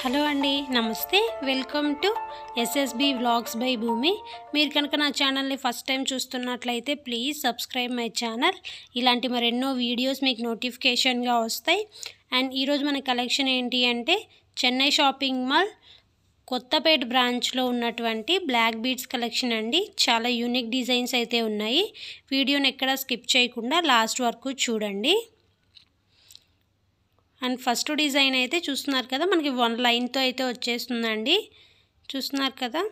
hello అండి నమస్తే welcome to SSB vlogs by Bhumi మీరు కనుక నా ఛానల్ని ఫస్ట్ టైం చూస్తున్నట్లయితే ప్లీజ్ సబ్స్క్రైబ్ మై ఛానల్ ఇలాంటి మరెన్నో వీడియోస్ మీకు నోటిఫికేషన్గా వస్తాయి అండ్ ఈరోజు మన కలెక్షన్ ఏంటి అంటే చెన్నై షాపింగ్ మాల్ కొత్తపేట బ్రాంచ్లో ఉన్నటువంటి బ్లాక్ బీడ్స్ కలెక్షన్ అండి చాలా యూనిక్ డిజైన్స్ అయితే ఉన్నాయి వీడియోని ఎక్కడా స్కిప్ చేయకుండా లాస్ట్ వరకు చూడండి అండ్ ఫస్ట్ డిజైన్ అయితే చూస్తున్నారు కదా మనకి వన్ లైన్తో అయితే వచ్చేస్తుందండి చూస్తున్నారు కదా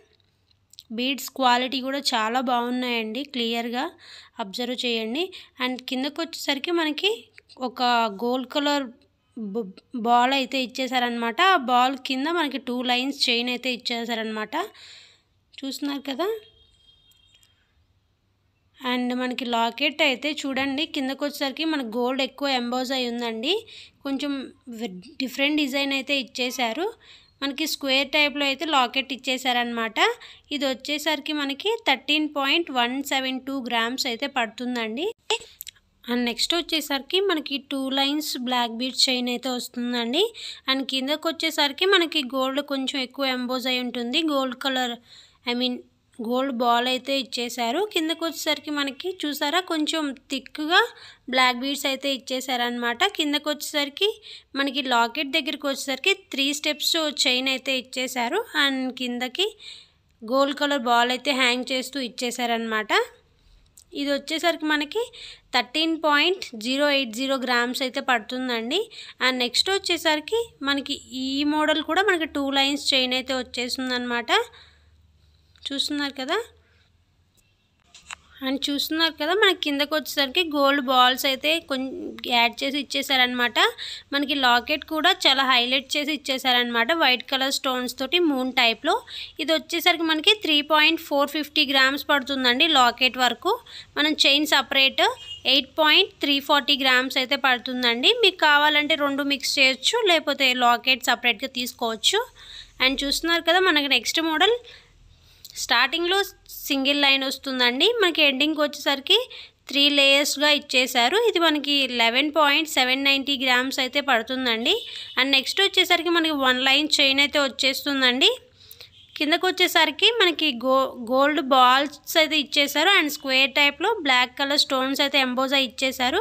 బీడ్స్ క్వాలిటీ కూడా చాలా బాగున్నాయండి క్లియర్గా అబ్జర్వ్ చేయండి అండ్ కిందకు వచ్చేసరికి మనకి ఒక గోల్డ్ కలర్ బాల్ అయితే ఇచ్చేసారనమాట ఆ బాల్ కింద మనకి టూ లైన్స్ చైన్ అయితే ఇచ్చేసారనమాట చూస్తున్నారు కదా అండ్ మనకి లాకెట్ అయితే చూడండి కిందకు వచ్చేసరికి మనకు గోల్డ్ ఎక్కువ ఎంబోజ్ అయి ఉందండి కొంచెం డిఫరెంట్ డిజైన్ అయితే ఇచ్చేశారు మనకి స్క్వేర్ టైప్లో అయితే లాకెట్ ఇచ్చేసారనమాట ఇది వచ్చేసరికి మనకి thirteen point one seven two grams అయితే పడుతుందండి అండ్ నెక్స్ట్ వచ్చేసరికి మనకి two lines black bead chain అయితే వస్తుందండి అండ్ కిందకు వచ్చేసరికి మనకి గోల్డ్ కొంచెం ఎక్కువ ఎంబోజ్ అయి ఉంటుంది gold colour I mean gold ball అయితే ఇచ్చేశారు కిందకు వచ్చేసరికి మనకి చూసారా కొంచెం థిక్గా బ్లాక్ బీడ్స్ అయితే ఇచ్చేసారనమాట కిందకు వచ్చేసరికి మనకి లాకెట్ దగ్గరికి వచ్చేసరికి త్రీ స్టెప్స్ చైన్ అయితే ఇచ్చేశారు అండ్ కిందకి గోల్డ్ కలర్ బాల్ అయితే హ్యాంగ్ చేస్తూ ఇచ్చేసారనమాట ఇది వచ్చేసరికి మనకి thirteen point zero eight zero grams అయితే పడుతుందండి అండ్ నెక్స్ట్ వచ్చేసరికి మనకి ఈ మోడల్ కూడా మనకి టూ లైన్స్ చైన్ అయితే వచ్చేసిందనమాట చూస్తున్నారు కదా అండ్ చూస్తున్నారు కదా మనకి కిందకు వచ్చేసరికి గోల్డ్ బాల్స్ అయితే కొంచెం యాడ్ చేసి ఇచ్చేసారనమాట మనకి లాకెట్ కూడా చాలా హైలైట్ చేసి ఇచ్చేసారనమాట వైట్ కలర్ స్టోన్స్ తోటి మూన్ టైప్లో ఇది వచ్చేసరికి మనకి three point four fifty grams పడుతుందండి లాకెట్ వరకు మనం chain separate eight point three forty grams అయితే పడుతుందండి మీకు కావాలంటే రెండు మిక్స్ చేయొచ్చు లేకపోతే లాకెట్ సపరేట్గా తీసుకోవచ్చు అండ్ చూస్తున్నారు కదా మనకి నెక్స్ట్ మోడల్ స్టార్టింగ్లో సింగిల్ లైన్ వస్తుందండి మనకి ఎండింగ్కి వచ్చేసరికి త్రీ లేయర్స్గా ఇచ్చేశారు ఇది మనకి eleven point seven ninety grams అయితే పడుతుందండి అండ్ నెక్స్ట్ వచ్చేసరికి మనకి వన్ లైన్ చైన్ అయితే వచ్చేస్తుందండి కిందకు వచ్చేసరికి మనకి గో గోల్డ్ బాల్స్ అయితే ఇచ్చేసారు అండ్ స్క్వేర్ టైప్లో బ్లాక్ కలర్ స్టోన్స్ అయితే ఎంబోజా ఇచ్చేసారు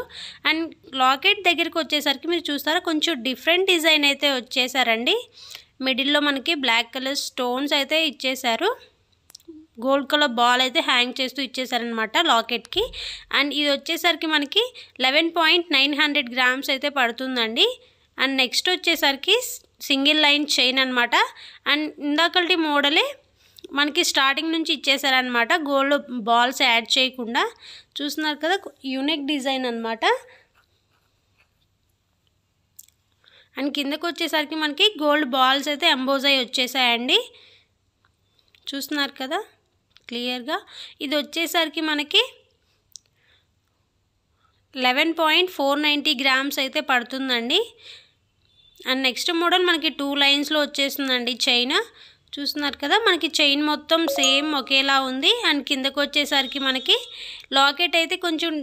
అండ్ లాకెట్ దగ్గరికి వచ్చేసరికి మీరు చూస్తారా కొంచెం డిఫరెంట్ డిజైన్ అయితే వచ్చేసారండి మిడిల్లో మనకి బ్లాక్ కలర్ స్టోన్స్ అయితే ఇచ్చేసారు గోల్డ్ కలర్ బాల్ అయితే హ్యాంగ్ చేస్తూ ఇచ్చేసారనమాట లాకెట్కి అండ్ ఇది వచ్చేసరికి మనకి eleven point nine hundred grams అయితే పడుతుందండి అండ్ నెక్స్ట్ వచ్చేసరికి సింగిల్ లైన్ చైన్ అనమాట అండ్ ఇందాకటి మోడలే మనకి స్టార్టింగ్ నుంచి ఇచ్చేసారనమాట గోల్డ్ బాల్స్ యాడ్ చేయకుండా చూస్తున్నారు కదా యూనిక్ డిజైన్ అనమాట అండ్ కిందకు వచ్చేసరికి మనకి గోల్డ్ బాల్స్ అయితే ఎంబోజ్ అయ్యి వచ్చేసాయండి చూస్తున్నారు కదా క్లియర్గా ఇది వచ్చేసరికి మనకి eleven point four ninety grams అయితే పడుతుందండి అండ్ నెక్స్ట్ మోడల్ మనకి టూ లైన్స్లో వచ్చేస్తుందండి చైన్ చూస్తున్నారు కదా మనకి చైన్ మొత్తం సేమ్ ఒకేలా ఉంది అండ్ కిందకు వచ్చేసరికి మనకి లాకెట్ అయితే కొంచెం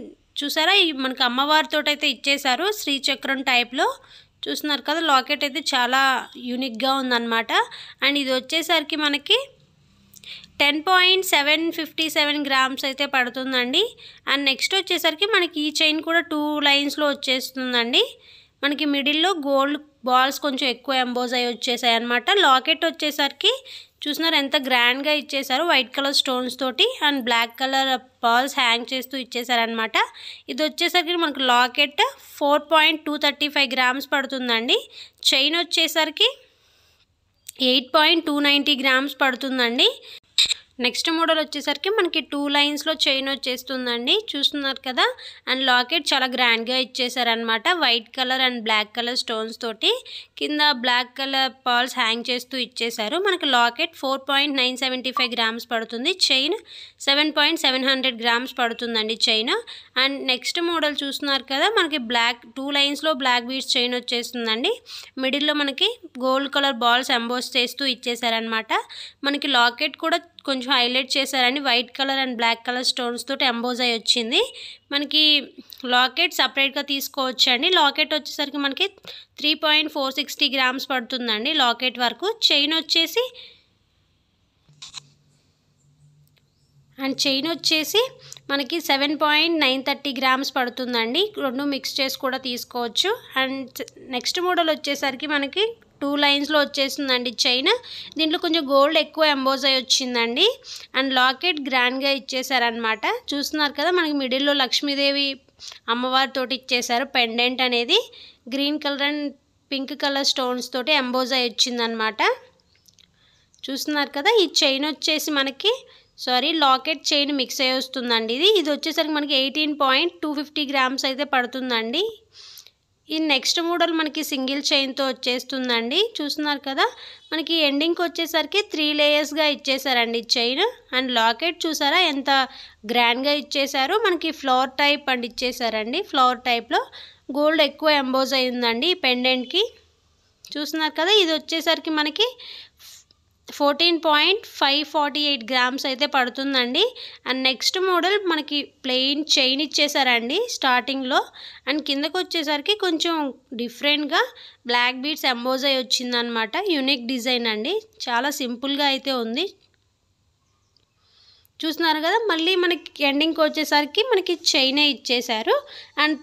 చూసారా మనకి అమ్మవారితో అయితే ఇచ్చేశారు శ్రీచక్రం టైప్లో చూస్తున్నారు కదా లాకెట్ అయితే చాలా యూనిక్గా ఉందన్నమాట అండ్ ఇది వచ్చేసరికి మనకి ten point seven fifty seven grams అయితే పడుతుందండి అండ్ నెక్స్ట్ వచ్చేసరికి మనకి ఈ చైన్ కూడా టూ లైన్స్లో వచ్చేస్తుందండి మనకి మిడిల్లో గోల్డ్ బాల్స్ కొంచెం ఎక్కువ ఎంబోజ్ అయ్యి వచ్చేసాయి అనమాట లాకెట్ వచ్చేసరికి చూసినారు ఎంత గ్రాండ్గా ఇచ్చేసారు వైట్ కలర్ స్టోన్స్ తోటి and black colour balls hang చేస్తూ ఇచ్చేసారనమాట ఇది వచ్చేసరికి మనకు లాకెట్ ఫోర్ గ్రామ్స్ పడుతుందండి చైన్ వచ్చేసరికి eight point two ninety grams పడుతుందండి నెక్స్ట్ మోడల్ వచ్చేసరికి మనకి టూ లైన్స్లో చైన్ వచ్చేస్తుందండి చూస్తున్నారు కదా అండ్ లాకెట్ చాలా గ్రాండ్గా ఇచ్చేసారనమాట white colour and black colour stones తోటి కింద బ్లాక్ కలర్ పాల్స్ హ్యాంగ్ చేస్తూ ఇచ్చేసారు మనకి లాకెట్ ఫోర్ గ్రామ్స్ పడుతుంది చైన్ సెవెన్ గ్రామ్స్ పడుతుందండి చైన్ అండ్ నెక్స్ట్ మోడల్ చూస్తున్నారు కదా మనకి బ్లాక్ టూ లైన్స్లో బ్లాక్ బీడ్స్ చైన్ వచ్చేస్తుందండి మిడిల్లో మనకి గోల్డ్ కలర్ బాల్స్ ఎంబోస్ చేస్తూ ఇచ్చేసారనమాట మనకి లాకెట్ కూడా కొంచెం హైలైట్ చేశారని white colour and black colour stones తోటి ఎంబోజ్ అయి వచ్చింది మనకి లాకెట్ సపరేట్గా తీసుకోవచ్చండి లాకెట్ వచ్చేసరికి మనకి three point four sixty grams పడుతుందండి లాకెట్ వరకు చైన్ వచ్చేసి అండ్ చైన్ వచ్చేసి మనకి seven point nine thirty grams పడుతుందండి రెండు మిక్స్ చేసి కూడా తీసుకోవచ్చు అండ్ నెక్స్ట్ మోడల్ వచ్చేసరికి మనకి టూ లైన్స్లో వచ్చేసిందండి చైన్ దీంట్లో కొంచెం గోల్డ్ ఎక్కువ ఎంబోజ్ అయి వచ్చిందండి అండ్ లాకెట్ గ్రాండ్గా ఇచ్చేసారనమాట చూస్తున్నారు కదా మనకి మిడిల్లో లక్ష్మీదేవి అమ్మవారితోటి ఇచ్చేసారు పెండెంట్ అనేది green colour and pink colour stones తోటి ఎంబోజ్ అయి వచ్చిందనమాట చూస్తున్నారు కదా ఈ చైన్ వచ్చేసి మనకి సారీ లాకెట్ చైన్ మిక్స్ అయ్యి వస్తుందండి ఇది ఇది వచ్చేసరికి మనకి eighteen point two fifty grams అయితే పడుతుందండి ఈ నెక్స్ట్ మోడల్ మనకి సింగిల్ చైన్తో వచ్చేస్తుందండి చూస్తున్నారు కదా మనకి ఎండింగ్కి వచ్చేసరికి త్రీ లేయర్స్గా ఇచ్చేసారండి చైన్ అండ్ లాకెట్ చూసారా ఎంత గ్రాండ్గా ఇచ్చేసారు మనకి ఫ్లవర్ టైప్ అండ్ ఇచ్చేసారండి ఫ్లవర్ టైప్లో గోల్డ్ ఎక్కువ ఎంబోజ్ అయిందండి పెండెంట్కి చూస్తున్నారు కదా ఇది వచ్చేసరికి మనకి fourteen point five forty eight grams అయితే పడుతుందండి అండ్ నెక్స్ట్ మోడల్ మనకి ప్లెయిన్ చైన్ ఇచ్చేసారండి స్టార్టింగ్లో అండ్ కిందకు వచ్చేసరికి కొంచెం డిఫరెంట్గా బ్లాక్ బీడ్స్ ఎంబోజ్ అయి వచ్చిందనమాట యూనిక్ డిజైన్ అండి చాలా సింపుల్గా అయితే ఉంది చూస్తున్నారు కదా మళ్ళీ మనకి ఎండింగ్కి వచ్చేసరికి మనకి చైనే ఇచ్చేశారు అండ్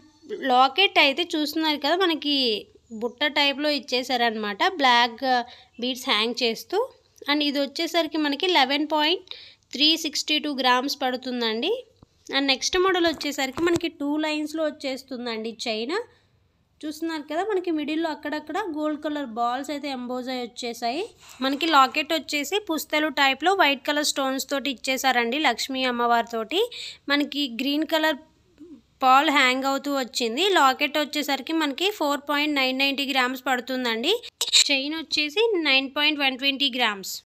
లాకెట్ అయితే చూస్తున్నారు కదా మనకి బుట్ట టైప్లో ఇచ్చేసారనమాట బ్లాక్ బీడ్స్ హ్యాంగ్ చేస్తూ అండ్ ఇది వచ్చేసరికి మనకి eleven point three sixty two grams పడుతుందండి అండ్ నెక్స్ట్ మోడల్ వచ్చేసరికి మనకి టూ లైన్స్లో వచ్చేస్తుందండి చైన్ చూస్తున్నారు కదా మనకి మిడిల్లో అక్కడక్కడ గోల్డ్ కలర్ బాల్స్ అయితే ఎంబోజ్ అయి వచ్చేసాయి మనకి లాకెట్ వచ్చేసి పుస్తలు టైప్లో వైట్ కలర్ స్టోన్స్ తోటి ఇచ్చేసారండి లక్ష్మీ అమ్మవారితోటి మనకి గ్రీన్ కలర్ పాల్ హ్యాంగ్ అవుతూ వచ్చింది లాకెట్ వచ్చేసరికి మనకి four point nine ninety grams పడుతుందండి చైన్ వచ్చేసి nine point one twenty grams